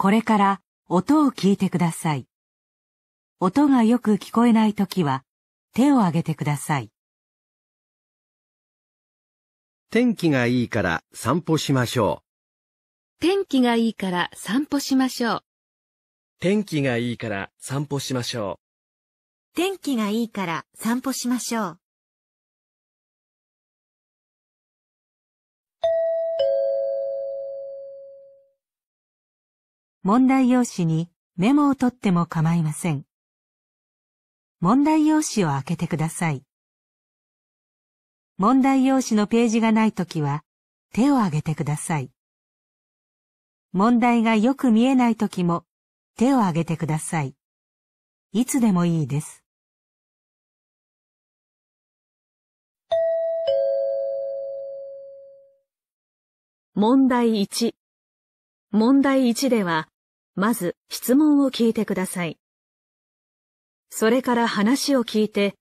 これから音を聞いてください。音がよく聞こえないときは手を挙げてください。天気がいいから散歩しましょう。天気がいいから散歩しましょう。天気がいいから散歩しましょう。天気がいいから散歩しましょう。問題用紙にメモを取っても構いません。問題用紙を開けてください。問題用紙のページがないときは手を挙げてください。問題がよく見えないときも手を挙げてください。いつでもいいです。問題1問題1では、まず質問を聞いてください。それから話を聞いて、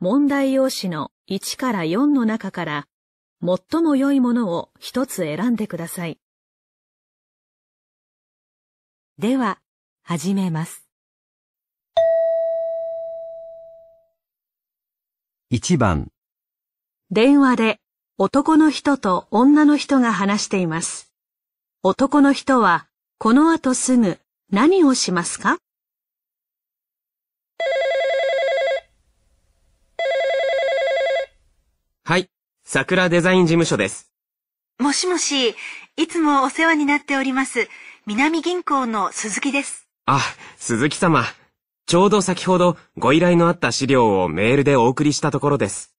問題用紙の1から4の中から、最も良いものを一つ選んでください。では、始めます。1番電話で男の人と女の人が話しています。男の人はこの後すぐ何をしますかはい、桜デザイン事務所です。もしもし、いつもお世話になっております、南銀行の鈴木です。あ、鈴木様。ちょうど先ほどご依頼のあった資料をメールでお送りしたところです。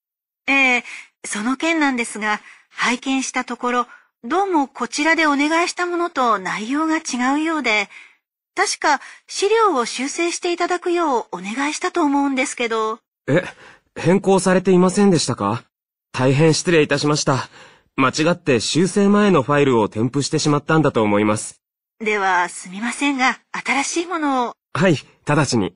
ええー、その件なんですが、拝見したところ、どうもこちらでお願いしたものと内容が違うようで、確か資料を修正していただくようお願いしたと思うんですけど。え、変更されていませんでしたか大変失礼いたしました。間違って修正前のファイルを添付してしまったんだと思います。では、すみませんが、新しいものを。はい、直ちに。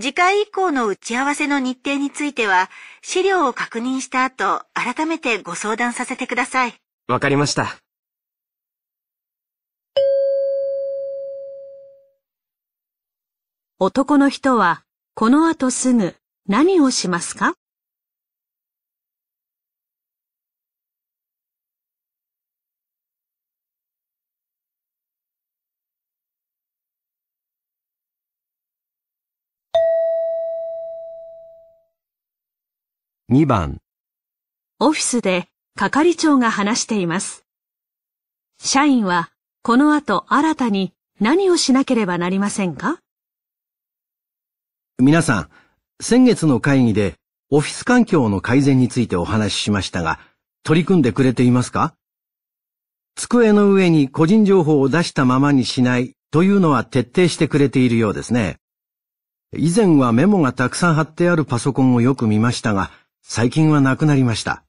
次回以降の打ち合わせの日程については、資料を確認した後、改めてご相談させてください。わかりました。男の人はこの後すぐ何をしますか2番オフィスで係長が話しています。社員はこの後新たに何をしなければなりませんか皆さん、先月の会議でオフィス環境の改善についてお話ししましたが、取り組んでくれていますか机の上に個人情報を出したままにしないというのは徹底してくれているようですね。以前はメモがたくさん貼ってあるパソコンをよく見ましたが、最近はなくなりました。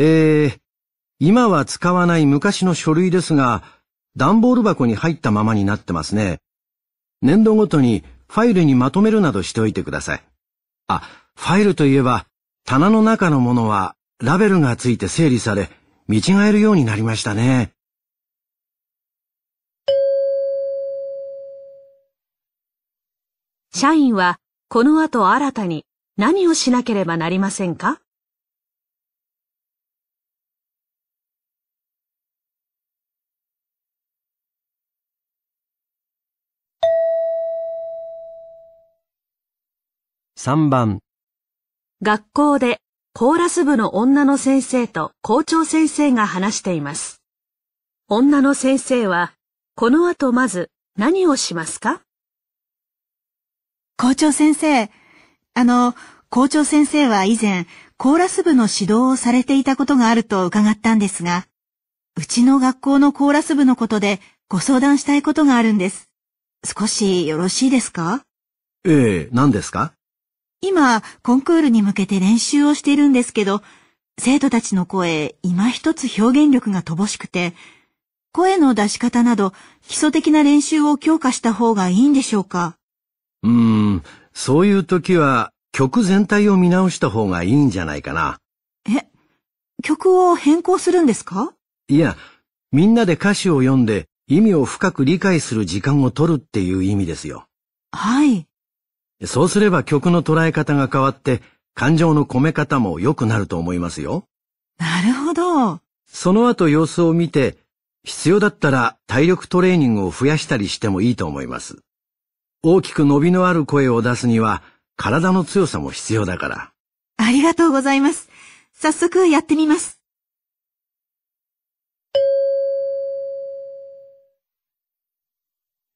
えー、今は使わない昔の書類ですが、段ボール箱に入ったままになってますね。年度ごとにファイルにまとめるなどしておいてください。あ、ファイルといえば、棚の中のものはラベルがついて整理され、見違えるようになりましたね。社員はこの後新たに何をしなければなりませんか3番学校でコーラス部の女の先生と校長先生が話しています。女の先生は、この後まず何をしますか校長先生、あの、校長先生は以前、コーラス部の指導をされていたことがあると伺ったんですが、うちの学校のコーラス部のことでご相談したいことがあるんです。少しよろしいですかええ、何ですか今、コンクールに向けて練習をしているんですけど、生徒たちの声、今一つ表現力が乏しくて、声の出し方など基礎的な練習を強化した方がいいんでしょうかうーん、そういう時は曲全体を見直した方がいいんじゃないかな。え、曲を変更するんですかいや、みんなで歌詞を読んで意味を深く理解する時間を取るっていう意味ですよ。はい。そうすれば曲の捉え方が変わって感情の込め方も良くなると思いますよ。なるほど。その後様子を見て、必要だったら体力トレーニングを増やしたりしてもいいと思います。大きく伸びのある声を出すには体の強さも必要だから。ありがとうございます。早速やってみます。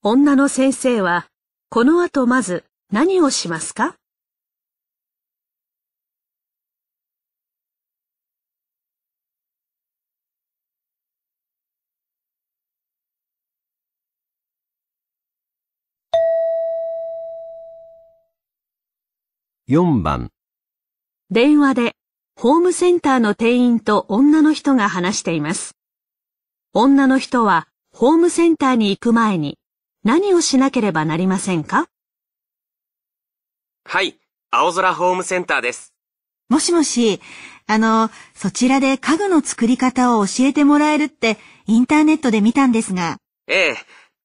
女の先生は、この後まず何をしますか4番電話でホームセンターの店員と女の人が話しています。女の人はホームセンターに行く前に何をしなければなりませんかはい、青空ホームセンターです。もしもし、あの、そちらで家具の作り方を教えてもらえるってインターネットで見たんですが。ええ、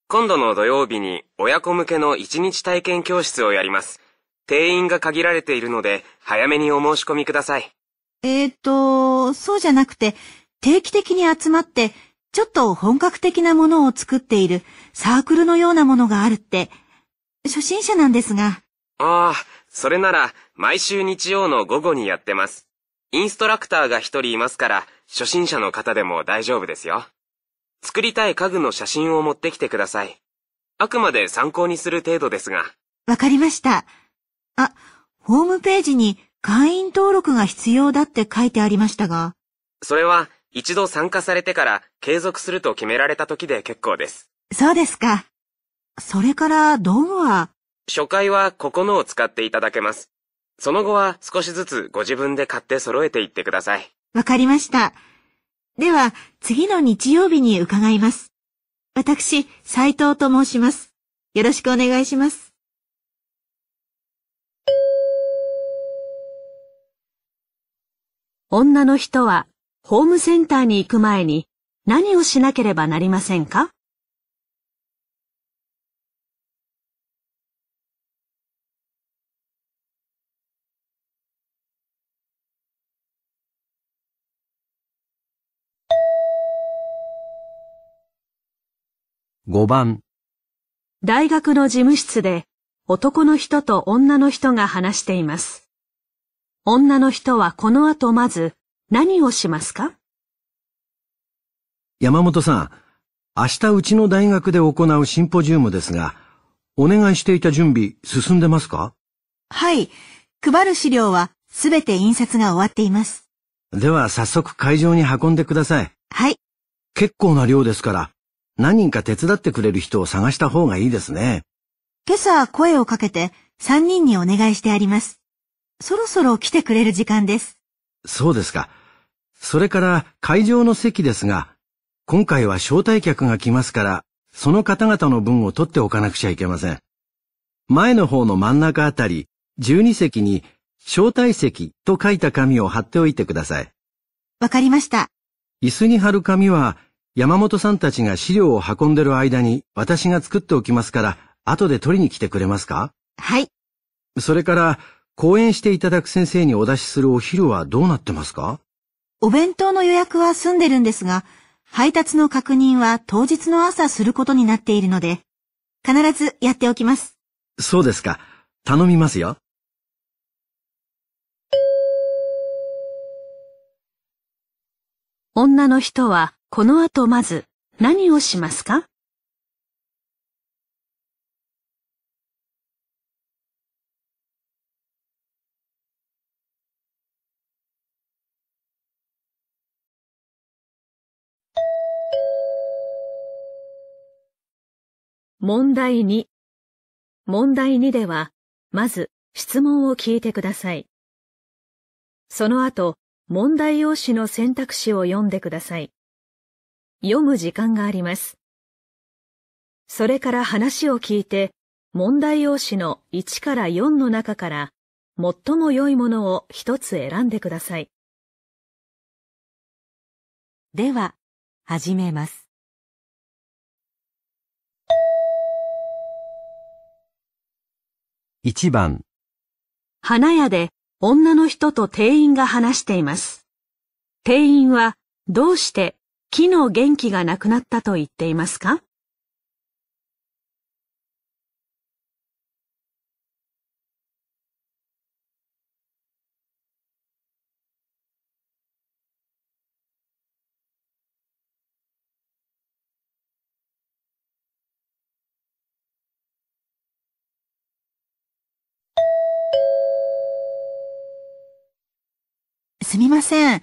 今度の土曜日に親子向けの一日体験教室をやります。定員が限られているので、早めにお申し込みください。えっと、そうじゃなくて、定期的に集まって、ちょっと本格的なものを作っているサークルのようなものがあるって、初心者なんですが。ああ、それなら、毎週日曜の午後にやってます。インストラクターが一人いますから、初心者の方でも大丈夫ですよ。作りたい家具の写真を持ってきてください。あくまで参考にする程度ですが。わかりました。あ、ホームページに会員登録が必要だって書いてありましたが。それは、一度参加されてから継続すると決められた時で結構です。そうですか。それから、道具は初回はここのを使っていただけます。その後は少しずつご自分で買って揃えていってください。わかりました。では、次の日曜日に伺います。私、斉藤と申します。よろしくお願いします。女の人は、ホームセンターに行く前に何をしなければなりませんか5番大学の事務室で男の人と女の人が話しています。女の人はこの後まず何をしますか山本さん、明日うちの大学で行うシンポジウムですが、お願いしていた準備進んでますかはい。配る資料はすべて印刷が終わっています。では早速会場に運んでください。はい。結構な量ですから、何人か手伝ってくれる人を探した方がいいですね。今朝声をかけて3人にお願いしてあります。そろそろ来てくれる時間です。そうですか。それから会場の席ですが、今回は招待客が来ますから、その方々の分を取っておかなくちゃいけません。前の方の真ん中あたり、12席に招待席と書いた紙を貼っておいてください。わかりました。椅子に貼る紙は山本さんたちが資料を運んでる間に私が作っておきますから、後で取りに来てくれますかはい。それから、講演していただく先生にお出しするお昼はどうなってますかお弁当の予約は済んでるんですが、配達の確認は当日の朝することになっているので、必ずやっておきます。そうですか。頼みますよ。女の人はこの後まず何をしますか問題2問題2では、まず質問を聞いてください。その後、問題用紙の選択肢を読んでください。読む時間があります。それから話を聞いて、問題用紙の1から4の中から最も良いものを一つ選んでください。では、始めます。1番花屋で女の人と店員が話しています。店員はどうして木の元気がなくなったと言っていますかすみません。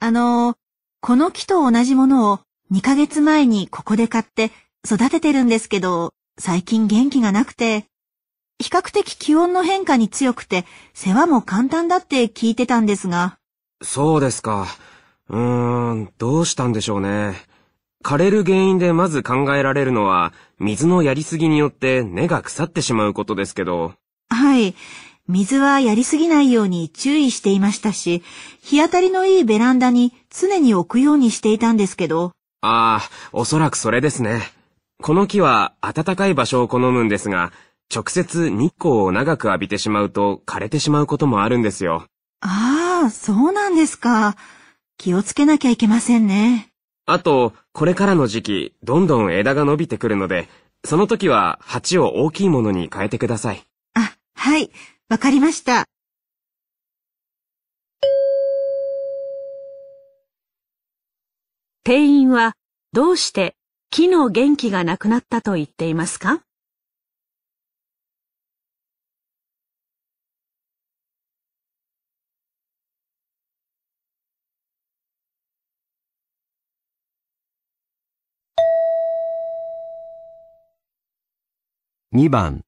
あの、この木と同じものを2ヶ月前にここで買って育ててるんですけど、最近元気がなくて、比較的気温の変化に強くて、世話も簡単だって聞いてたんですが。そうですか。うーん、どうしたんでしょうね。枯れる原因でまず考えられるのは、水のやりすぎによって根が腐ってしまうことですけど。はい。水はやりすぎないように注意していましたし、日当たりのいいベランダに常に置くようにしていたんですけど。ああ、おそらくそれですね。この木は暖かい場所を好むんですが、直接日光を長く浴びてしまうと枯れてしまうこともあるんですよ。ああ、そうなんですか。気をつけなきゃいけませんね。あと、これからの時期、どんどん枝が伸びてくるので、その時は鉢を大きいものに変えてください。あ、はい。わかりました。店員はどうして木の元気がなくなったと言っていますか2番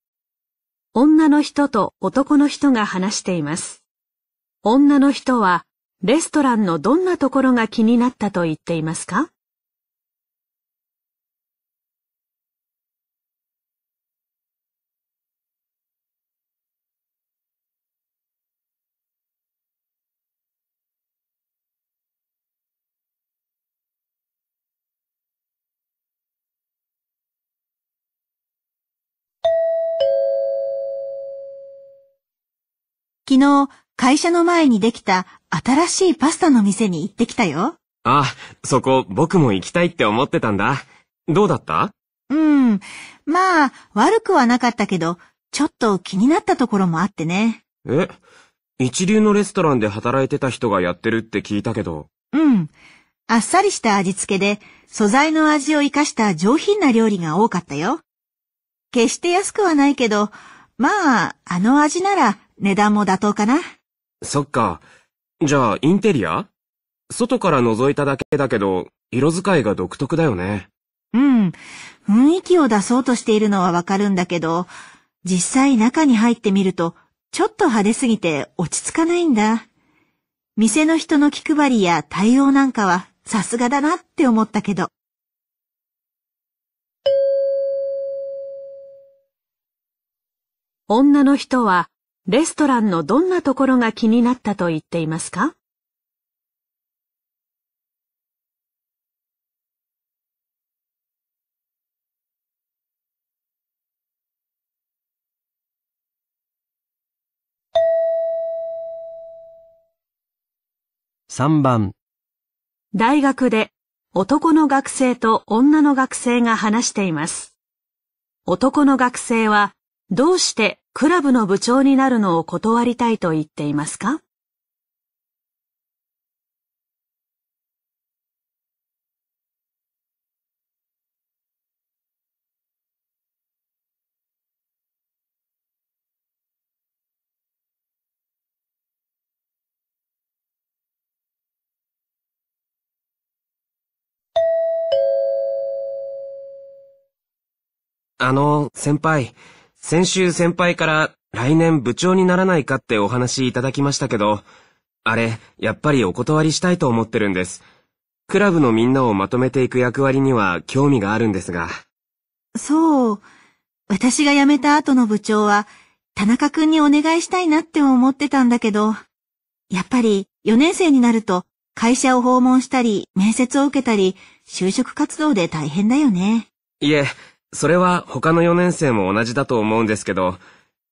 女の人と男の人が話しています。女の人は、レストランのどんなところが気になったと言っていますか昨日、会社の前にできた新しいパスタの店に行ってきたよ。あ、そこ僕も行きたいって思ってたんだ。どうだったうん。まあ、悪くはなかったけど、ちょっと気になったところもあってね。え一流のレストランで働いてた人がやってるって聞いたけど。うん。あっさりした味付けで、素材の味を活かした上品な料理が多かったよ。決して安くはないけど、まあ、あの味なら値段も妥当かなそっか。じゃあ、インテリア外から覗いただけだけど、色使いが独特だよね。うん。雰囲気を出そうとしているのはわかるんだけど、実際中に入ってみると、ちょっと派手すぎて落ち着かないんだ。店の人の気配りや対応なんかはさすがだなって思ったけど。女の人はレストランのどんなところが気になったと言っていますか3番大学で男の学生と女の学生が話しています。男の学生はどうしてクラブの部長になるのを断りたいと言っていますかあの、先輩。先週先輩から来年部長にならないかってお話いただきましたけど、あれ、やっぱりお断りしたいと思ってるんです。クラブのみんなをまとめていく役割には興味があるんですが。そう。私が辞めた後の部長は、田中くんにお願いしたいなって思ってたんだけど、やっぱり4年生になると会社を訪問したり、面接を受けたり、就職活動で大変だよね。いえ、それは他の4年生も同じだと思うんですけど、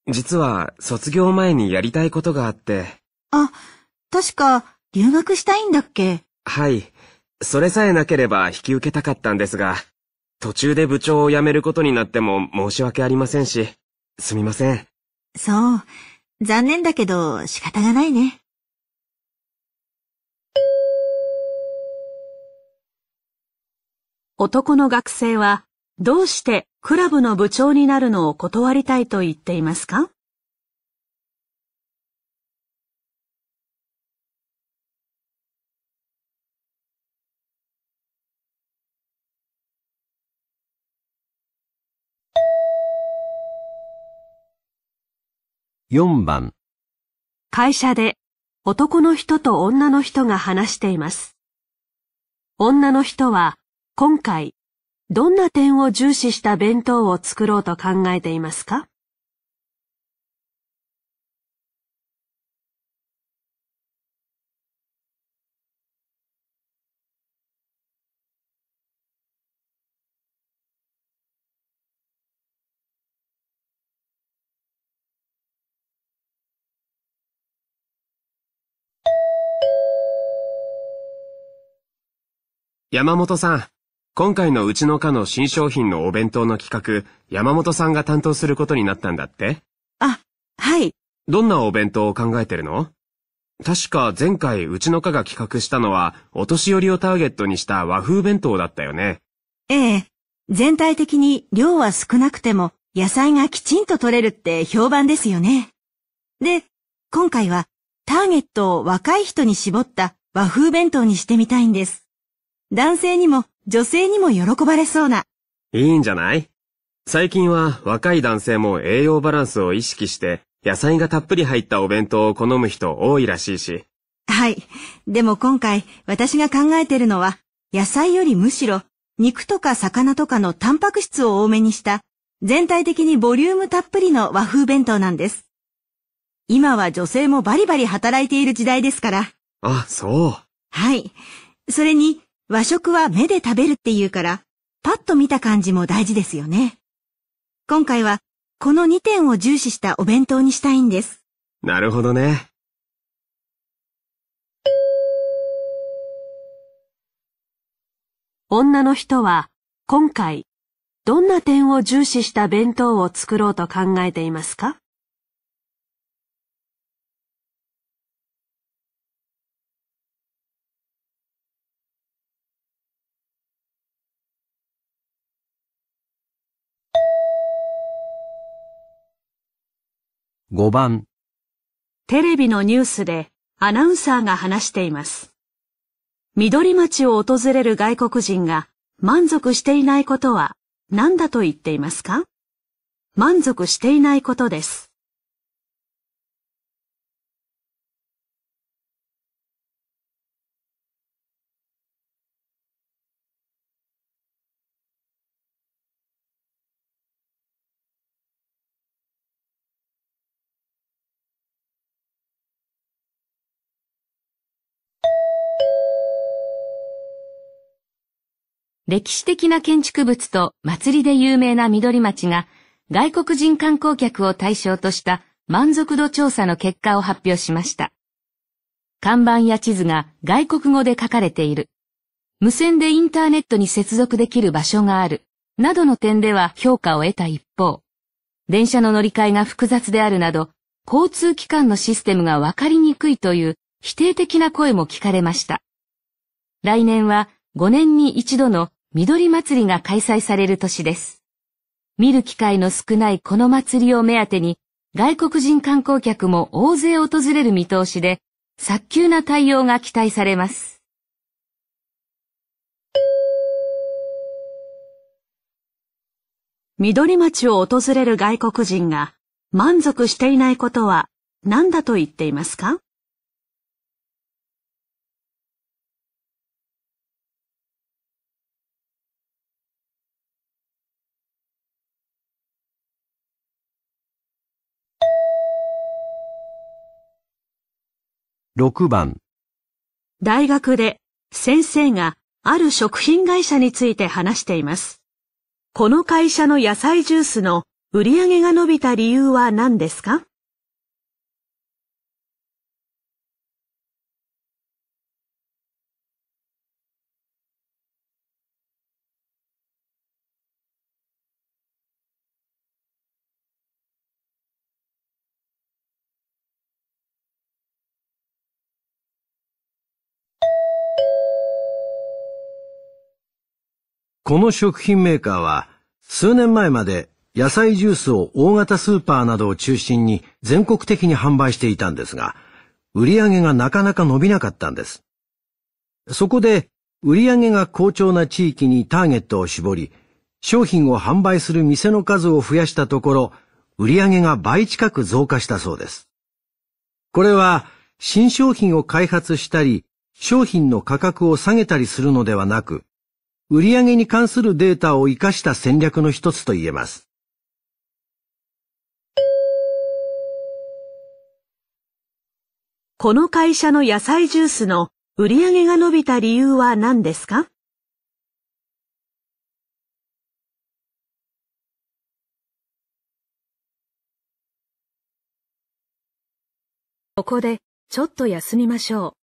実は卒業前にやりたいことがあって。あ、確か留学したいんだっけはい。それさえなければ引き受けたかったんですが、途中で部長を辞めることになっても申し訳ありませんし、すみません。そう。残念だけど仕方がないね。男の学生はどうしてクラブの部長になるのを断りたいと言っていますか4番会社で男の人と女の人が話しています。女の人は今回どんな点を重視した弁当を作ろうと考えていますか山本さん。今回のうちの課の新商品のお弁当の企画、山本さんが担当することになったんだってあ、はい。どんなお弁当を考えてるの確か前回うちの課が企画したのは、お年寄りをターゲットにした和風弁当だったよね。ええ。全体的に量は少なくても野菜がきちんと取れるって評判ですよね。で、今回はターゲットを若い人に絞った和風弁当にしてみたいんです。男性にも女性にも喜ばれそうな。いいんじゃない最近は若い男性も栄養バランスを意識して野菜がたっぷり入ったお弁当を好む人多いらしいし。はい。でも今回私が考えてるのは野菜よりむしろ肉とか魚とかのタンパク質を多めにした全体的にボリュームたっぷりの和風弁当なんです。今は女性もバリバリ働いている時代ですから。あ、そう。はい。それに和食は目で食べるっていうから、パッと見た感じも大事ですよね。今回は、この2点を重視したお弁当にしたいんです。なるほどね。女の人は、今回、どんな点を重視した弁当を作ろうと考えていますか5番テレビのニュースでアナウンサーが話しています。緑町を訪れる外国人が満足していないことは何だと言っていますか満足していないことです。歴史的な建築物と祭りで有名な緑町が外国人観光客を対象とした満足度調査の結果を発表しました。看板や地図が外国語で書かれている。無線でインターネットに接続できる場所がある。などの点では評価を得た一方、電車の乗り換えが複雑であるなど、交通機関のシステムがわかりにくいという否定的な声も聞かれました。来年は5年に一度の緑祭りが開催される年です。見る機会の少ないこの祭りを目当てに、外国人観光客も大勢訪れる見通しで、早急な対応が期待されます。緑町を訪れる外国人が満足していないことは何だと言っていますか6番大学で先生がある食品会社について話しています。この会社の野菜ジュースの売り上げが伸びた理由は何ですかこの食品メーカーは数年前まで野菜ジュースを大型スーパーなどを中心に全国的に販売していたんですが、売り上げがなかなか伸びなかったんです。そこで、売り上げが好調な地域にターゲットを絞り、商品を販売する店の数を増やしたところ、売り上げが倍近く増加したそうです。これは、新商品を開発したり、商品の価格を下げたりするのではなく、売上に関するデータを活かした戦略の一つと言えます。この会社の野菜ジュースの売上が伸びた理由は何ですかここでちょっと休みましょう。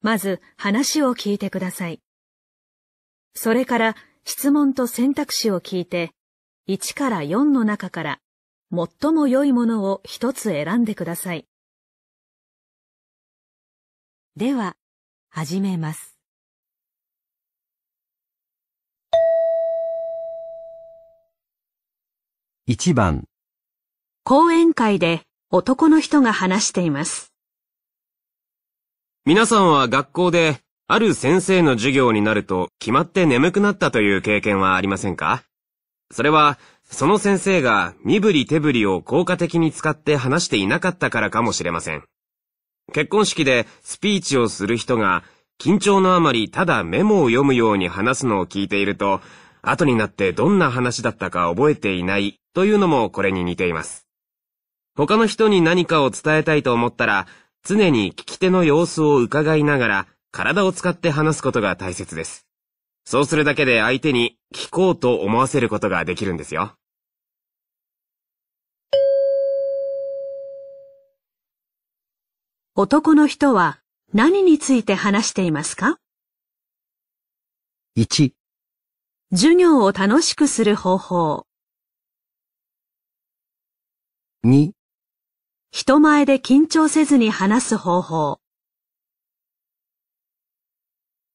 まず話を聞いてください。それから質問と選択肢を聞いて、1から4の中から最も良いものを一つ選んでください。では、始めます。1番講演会で男の人が話しています。皆さんは学校で、ある先生の授業になると決まって眠くなったという経験はありませんかそれは、その先生が身振り手振りを効果的に使って話していなかったからかもしれません。結婚式でスピーチをする人が、緊張のあまりただメモを読むように話すのを聞いていると、後になってどんな話だったか覚えていないというのもこれに似ています。他の人に何かを伝えたいと思ったら、常に聞き手の様子を伺いながら、体を使って話すことが大切です。そうするだけで相手に聞こうと思わせることができるんですよ。男の人は何について話していますか ?1 授業を楽しくする方法2人前で緊張せずに話す方法。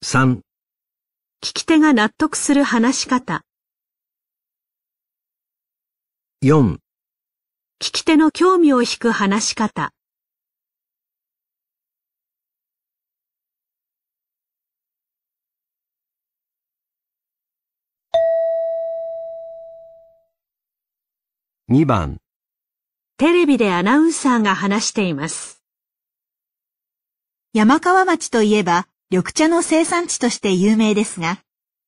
3聞き手が納得する話し方。4聞き手の興味を引く話し方。2番テレビでアナウンサーが話しています。山川町といえば緑茶の生産地として有名ですが、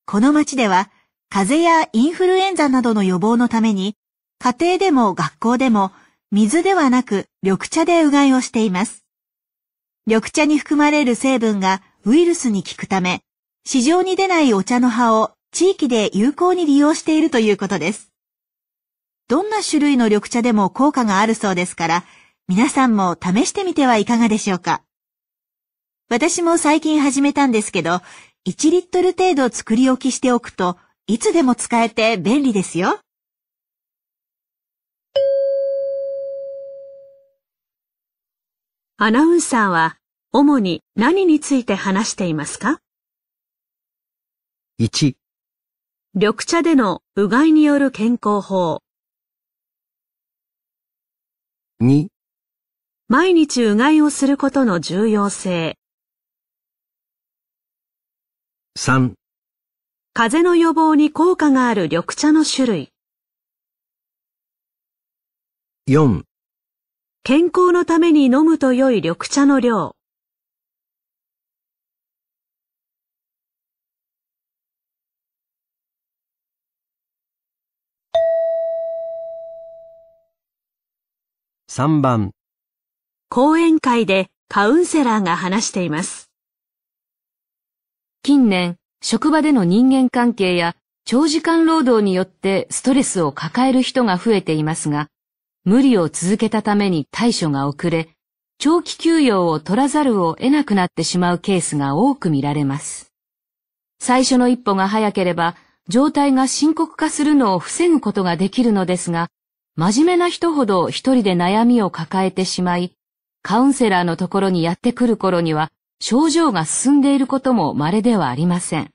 この町では風邪やインフルエンザなどの予防のために、家庭でも学校でも水ではなく緑茶でうがいをしています。緑茶に含まれる成分がウイルスに効くため、市場に出ないお茶の葉を地域で有効に利用しているということです。どんな種類の緑茶でも効果があるそうですから、皆さんも試してみてはいかがでしょうか。私も最近始めたんですけど、1リットル程度作り置きしておくといつでも使えて便利ですよ。アナウンサーは主に何について話していますか ?1 緑茶でのうがいによる健康法2毎日うがいをすることの重要性3風邪の予防に効果がある緑茶の種類4健康のために飲むと良い緑茶の量3番講演会でカウンセラーが話しています。近年、職場での人間関係や長時間労働によってストレスを抱える人が増えていますが、無理を続けたために対処が遅れ、長期休養を取らざるを得なくなってしまうケースが多く見られます。最初の一歩が早ければ、状態が深刻化するのを防ぐことができるのですが、真面目な人ほど一人で悩みを抱えてしまい、カウンセラーのところにやってくる頃には症状が進んでいることも稀ではありません。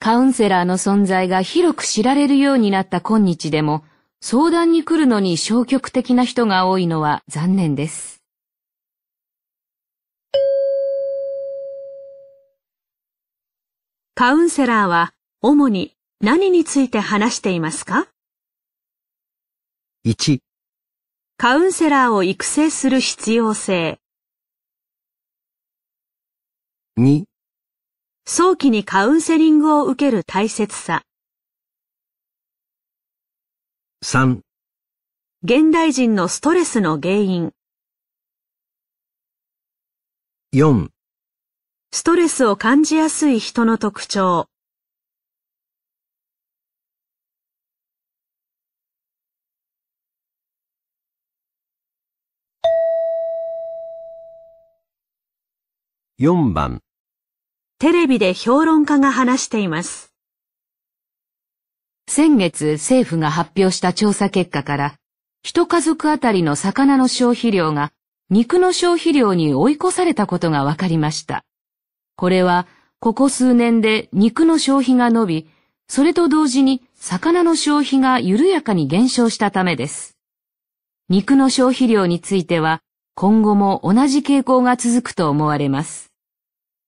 カウンセラーの存在が広く知られるようになった今日でも、相談に来るのに消極的な人が多いのは残念です。カウンセラーは主に何について話していますか1カウンセラーを育成する必要性2早期にカウンセリングを受ける大切さ3現代人のストレスの原因4ストレスを感じやすい人の特徴4番テレビで評論家が話しています。先月政府が発表した調査結果から、一家族あたりの魚の消費量が肉の消費量に追い越されたことが分かりました。これは、ここ数年で肉の消費が伸び、それと同時に魚の消費が緩やかに減少したためです。肉の消費量については、今後も同じ傾向が続くと思われます。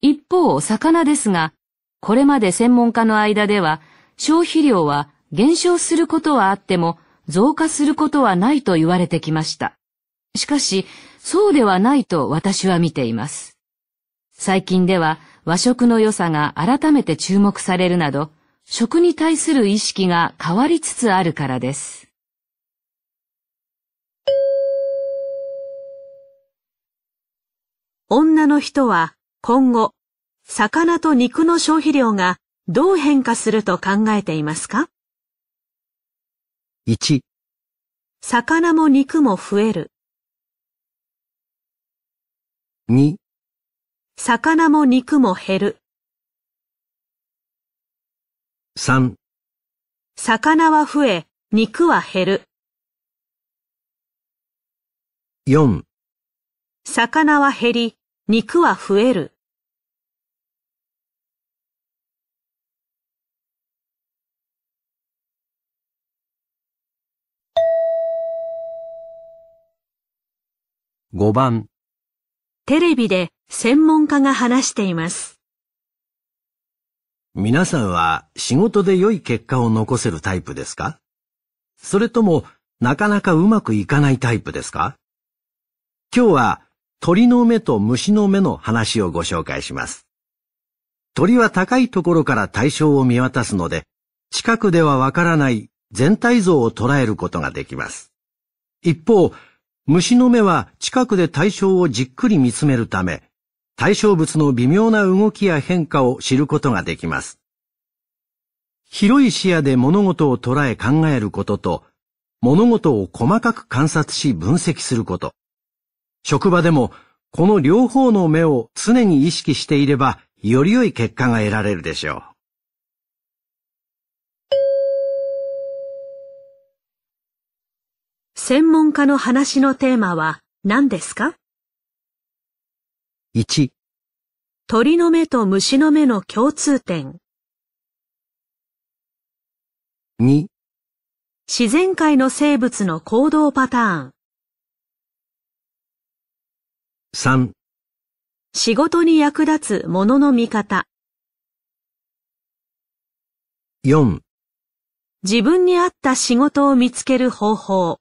一方、魚ですが、これまで専門家の間では、消費量は減少することはあっても、増加することはないと言われてきました。しかし、そうではないと私は見ています。最近では和食の良さが改めて注目されるなど、食に対する意識が変わりつつあるからです。女の人は今後、魚と肉の消費量がどう変化すると考えていますか ?1、魚も肉も増える。2、魚も肉も減る。3、魚は増え、肉は減る。4、魚は減り、肉は増える。5番テレビで専門家が話しています。皆さんは仕事で良い結果を残せるタイプですかそれともなかなかうまくいかないタイプですか今日は鳥の目と虫の目の話をご紹介します。鳥は高いところから対象を見渡すので、近くではわからない全体像を捉えることができます。一方、虫の目は近くで対象をじっくり見つめるため、対象物の微妙な動きや変化を知ることができます。広い視野で物事を捉え考えることと、物事を細かく観察し分析すること。職場でも、この両方の目を常に意識していれば、より良い結果が得られるでしょう。専門家の話のテーマは何ですか ?1 鳥の目と虫の目の共通点2自然界の生物の行動パターン3仕事に役立つものの見方4自分に合った仕事を見つける方法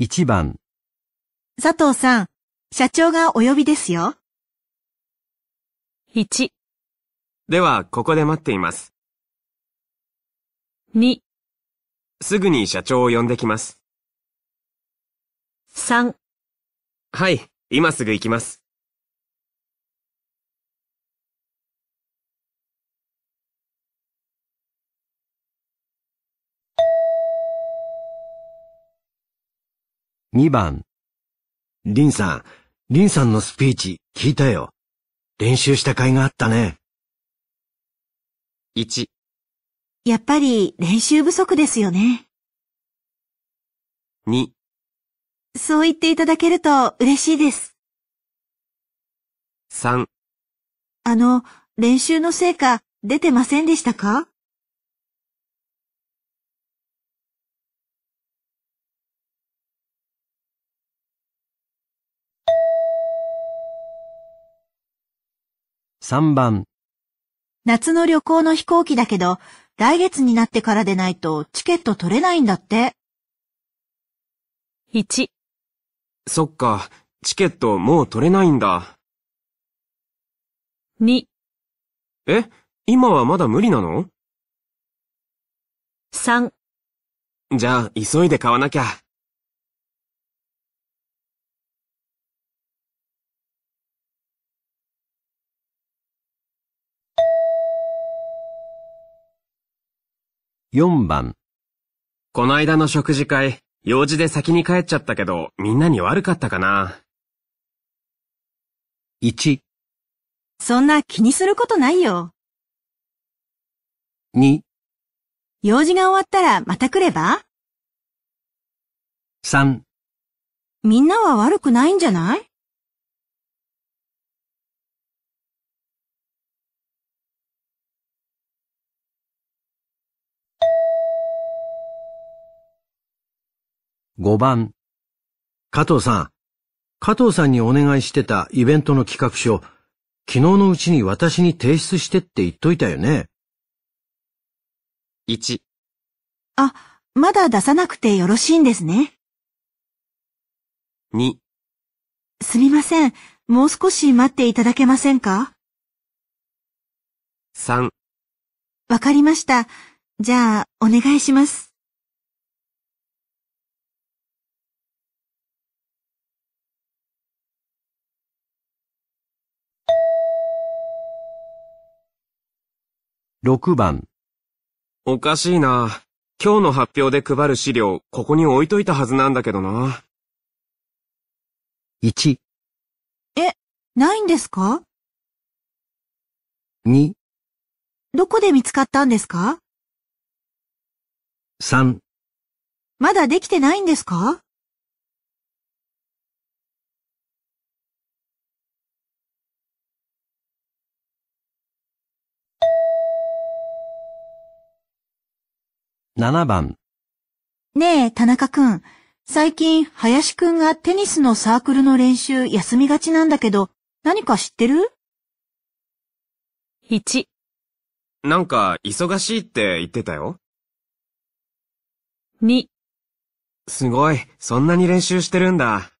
1番佐藤さん、社長がお呼びですよ。1、では、ここで待っています。2、すぐに社長を呼んできます。3。はい、今すぐ行きます。2番。リンさん、リンさんのスピーチ聞いたよ。練習した甲斐があったね。1。やっぱり練習不足ですよね。2。そう言っていただけると嬉しいです。3。あの、練習の成果出てませんでしたか3番夏の旅行の飛行機だけど、来月になってからでないとチケット取れないんだって。1そっか、チケットもう取れないんだ。2え、今はまだ無理なの ?3 じゃあ急いで買わなきゃ。4番。この間の食事会、用事で先に帰っちゃったけど、みんなに悪かったかな。1。そんな気にすることないよ。2。用事が終わったらまた来れば ?3。みんなは悪くないんじゃない5番。加藤さん。加藤さんにお願いしてたイベントの企画書、昨日のうちに私に提出してって言っといたよね。1。あ、まだ出さなくてよろしいんですね。2。すみません。もう少し待っていただけませんか ?3。わかりました。じゃあ、お願いします。6番。おかしいな。今日の発表で配る資料、ここに置いといたはずなんだけどな。1、え、ないんですか2、どこで見つかったんですか3まだできてないんですか7番。ねえ、田中くん。最近、林くんがテニスのサークルの練習休みがちなんだけど、何か知ってる ?1。なんか、忙しいって言ってたよ。2。すごい、そんなに練習してるんだ。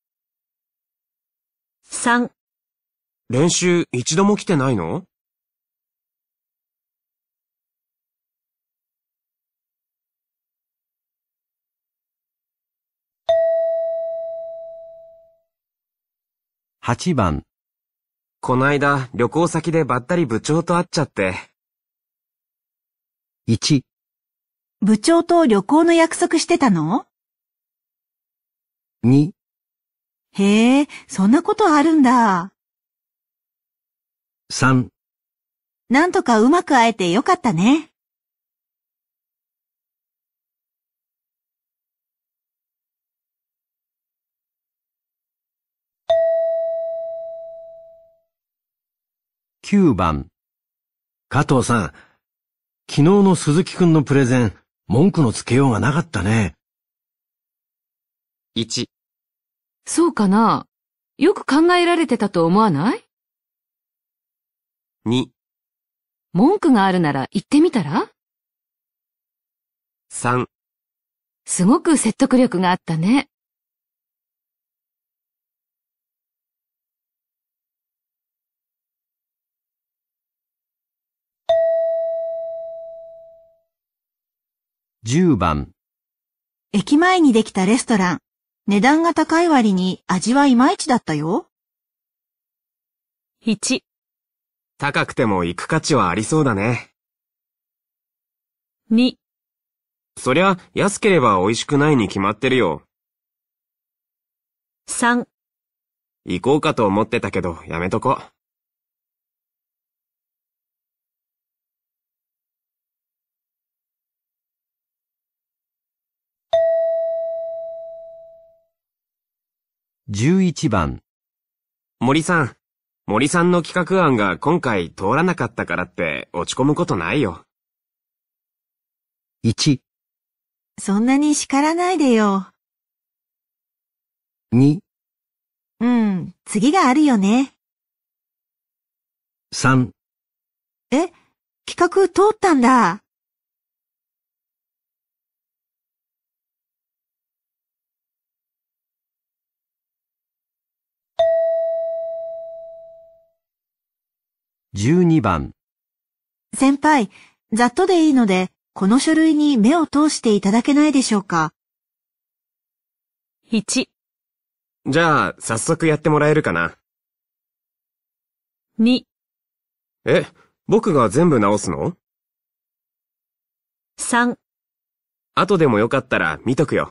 3。練習一度も来てないの8番。こないだ旅行先でばったり部長と会っちゃって。1。部長と旅行の約束してたの ?2。へえ、そんなことあるんだ。3。なんとかうまく会えてよかったね。9番。加藤さん、昨日の鈴木くんのプレゼン、文句のつけようがなかったね。1。そうかなよく考えられてたと思わない ?2。文句があるなら言ってみたら ?3。すごく説得力があったね。10番駅前にできたレストラン。値段が高い割に味はいまいちだったよ。1、高くても行く価値はありそうだね。2、そりゃ安ければ美味しくないに決まってるよ。3、行こうかと思ってたけどやめとこう。11番。森さん、森さんの企画案が今回通らなかったからって落ち込むことないよ。1、そんなに叱らないでよ。2、うん、次があるよね。3、え、企画通ったんだ。12番先輩、ざっとでいいので、この書類に目を通していただけないでしょうか。1、じゃあ、早速やってもらえるかな。2、え、僕が全部直すの3、後でもよかったら見とくよ。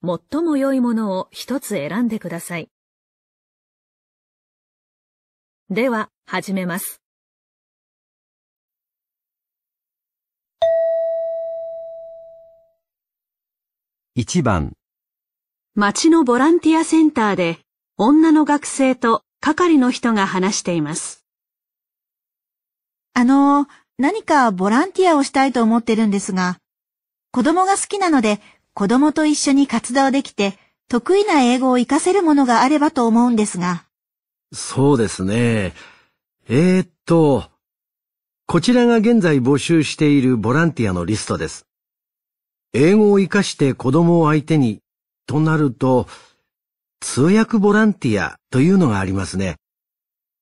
最も良いものを一つ選んでください。では、始めます。1番町のボランティアセンターで女の学生と係の人が話しています。あの、何かボランティアをしたいと思ってるんですが、子供が好きなので子供と一緒に活動できて、得意な英語を活かせるものがあればと思うんですが。そうですね。えー、っと、こちらが現在募集しているボランティアのリストです。英語を活かして子供を相手にとなると、通訳ボランティアというのがありますね。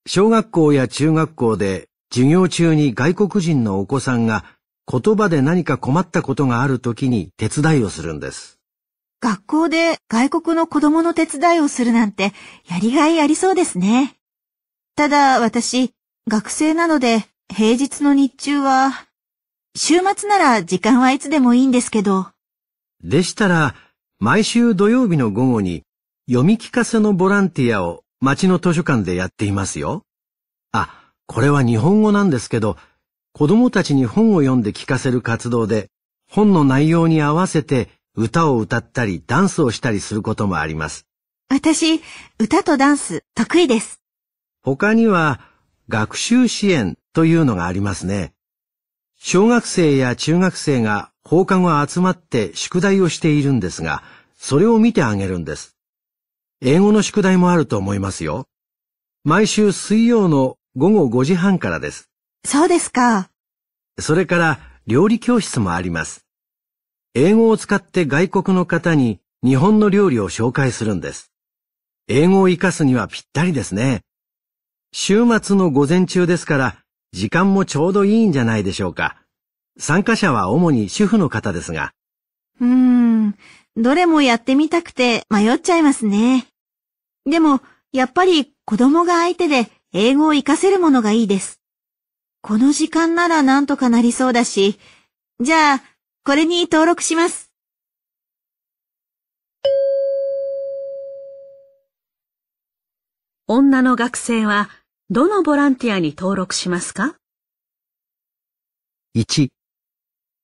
小学校や中学校で授業中に外国人のお子さんが言葉で何か困ったことがある時に手伝いをするんです。学校で外国の子供の手伝いをするなんてやりがいありそうですね。ただ私、学生なので平日の日中は、週末なら時間はいつでもいいんですけど。でしたら、毎週土曜日の午後に読み聞かせのボランティアを町の図書館でやっていますよ。あ、これは日本語なんですけど、子供たちに本を読んで聞かせる活動で、本の内容に合わせて歌を歌ったりダンスをしたりすることもあります。私、歌とダンス得意です。他には、学習支援というのがありますね。小学生や中学生が放課後集まって宿題をしているんですが、それを見てあげるんです。英語の宿題もあると思いますよ。毎週水曜の午後5時半からです。そうですか。それから料理教室もあります。英語を使って外国の方に日本の料理を紹介するんです。英語を活かすにはぴったりですね。週末の午前中ですから、時間もちょうどいいんじゃないでしょうか。参加者は主に主婦の方ですが。うーん、どれもやってみたくて迷っちゃいますね。でも、やっぱり子供が相手で英語を活かせるものがいいです。この時間ならなんとかなりそうだし、じゃあ、これに登録します。女の学生はどのボランティアに登録しますか ?1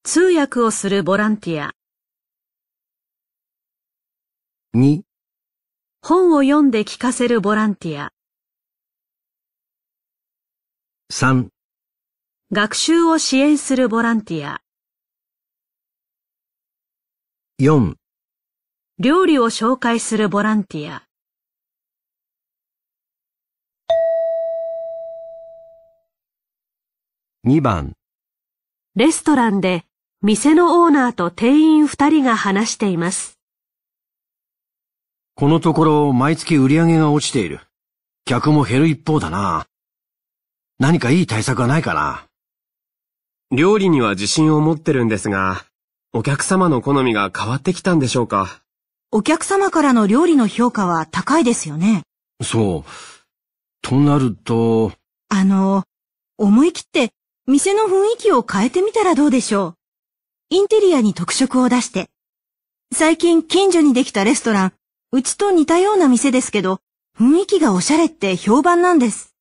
通訳をするボランティア2本を読んで聞かせるボランティア3学習を支援するボランティア。4料理を紹介するボランティア。2番レストランで店のオーナーと店員2人が話しています。このところ毎月売り上げが落ちている。客も減る一方だな。何かいい対策はないかな。料理には自信を持ってるんですが、お客様の好みが変わってきたんでしょうか。お客様からの料理の評価は高いですよね。そう。となると。あの、思い切って店の雰囲気を変えてみたらどうでしょう。インテリアに特色を出して。最近近所にできたレストラン、うちと似たような店ですけど、雰囲気がおしゃれって評判なんです。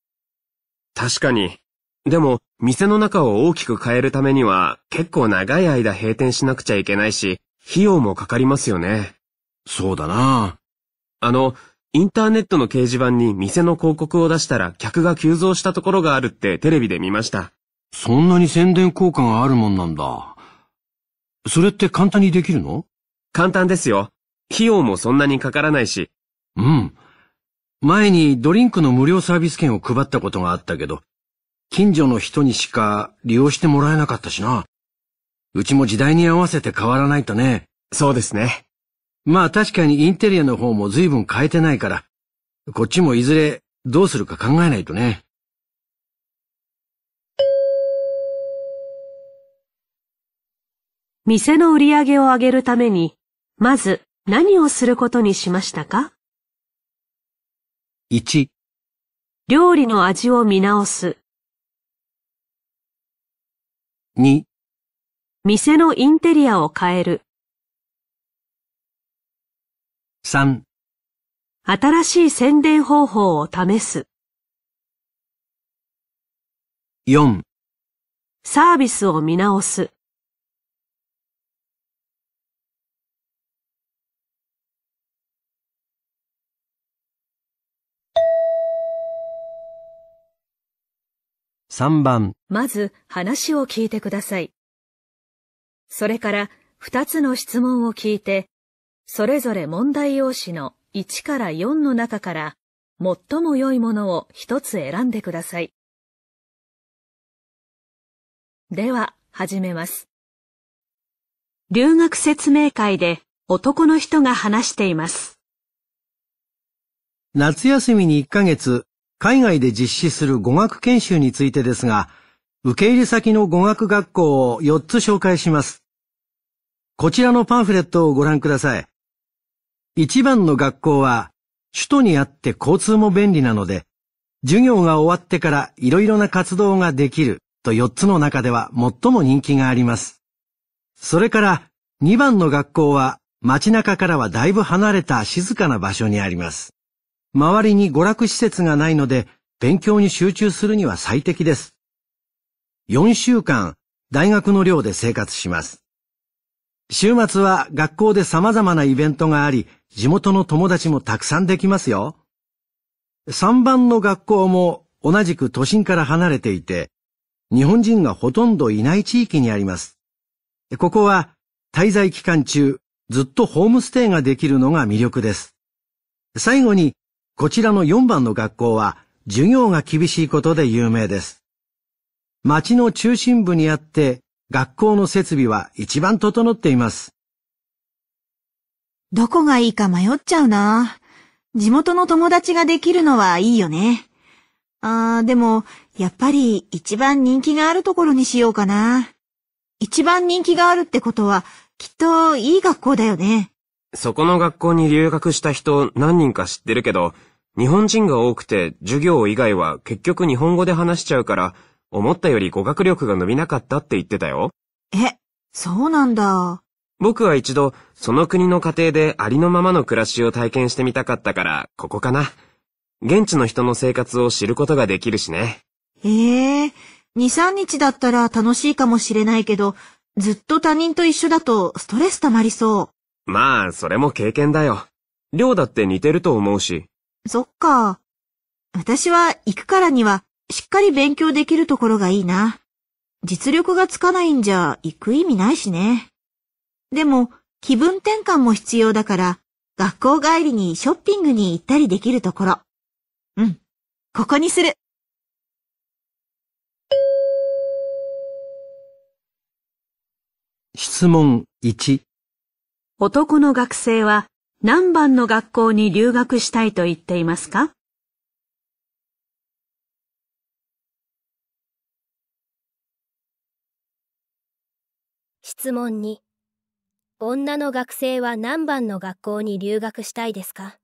確かに。でも、店の中を大きく変えるためには結構長い間閉店しなくちゃいけないし、費用もかかりますよね。そうだなあの、インターネットの掲示板に店の広告を出したら客が急増したところがあるってテレビで見ました。そんなに宣伝効果があるもんなんだ。それって簡単にできるの簡単ですよ。費用もそんなにかからないし。うん。前にドリンクの無料サービス券を配ったことがあったけど、近所の人にしか利用してもらえなかったしな。うちも時代に合わせて変わらないとね。そうですね。まあ確かにインテリアの方も随分変えてないから、こっちもいずれどうするか考えないとね。店の売り上げを上げるために、まず何をすることにしましたか ?1 料理の味を見直す。2店のインテリアを変える3新しい宣伝方法を試す4サービスを見直す3番。まず話を聞いてください。それから2つの質問を聞いて、それぞれ問題用紙の1から4の中から最も良いものを1つ選んでください。では、始めます。留学説明会で男の人が話しています。夏休みに1ヶ月海外で実施する語学研修についてですが、受け入れ先の語学学校を4つ紹介します。こちらのパンフレットをご覧ください。1番の学校は、首都にあって交通も便利なので、授業が終わってから色々な活動ができると4つの中では最も人気があります。それから2番の学校は街中からはだいぶ離れた静かな場所にあります。周りに娯楽施設がないので、勉強に集中するには最適です。4週間、大学の寮で生活します。週末は学校で様々なイベントがあり、地元の友達もたくさんできますよ。3番の学校も同じく都心から離れていて、日本人がほとんどいない地域にあります。ここは滞在期間中、ずっとホームステイができるのが魅力です。最後にこちらの4番の学校は授業が厳しいことで有名です。町の中心部にあって学校の設備は一番整っています。どこがいいか迷っちゃうな。地元の友達ができるのはいいよね。ああ、でも、やっぱり一番人気があるところにしようかな。一番人気があるってことは、きっといい学校だよね。そこの学校に留学した人何人か知ってるけど、日本人が多くて授業以外は結局日本語で話しちゃうから、思ったより語学力が伸びなかったって言ってたよ。え、そうなんだ。僕は一度、その国の家庭でありのままの暮らしを体験してみたかったから、ここかな。現地の人の生活を知ることができるしね。ええ2、3日だったら楽しいかもしれないけど、ずっと他人と一緒だとストレス溜まりそう。まあ、それも経験だよ。りょうだって似てると思うし。そっか。私は行くからには、しっかり勉強できるところがいいな。実力がつかないんじゃ、行く意味ないしね。でも、気分転換も必要だから、学校帰りにショッピングに行ったりできるところ。うん、ここにする。質問1男の学生は何番の学校に留学したいと言っていますか質問に、女の学生は何番の学校に留学したいですか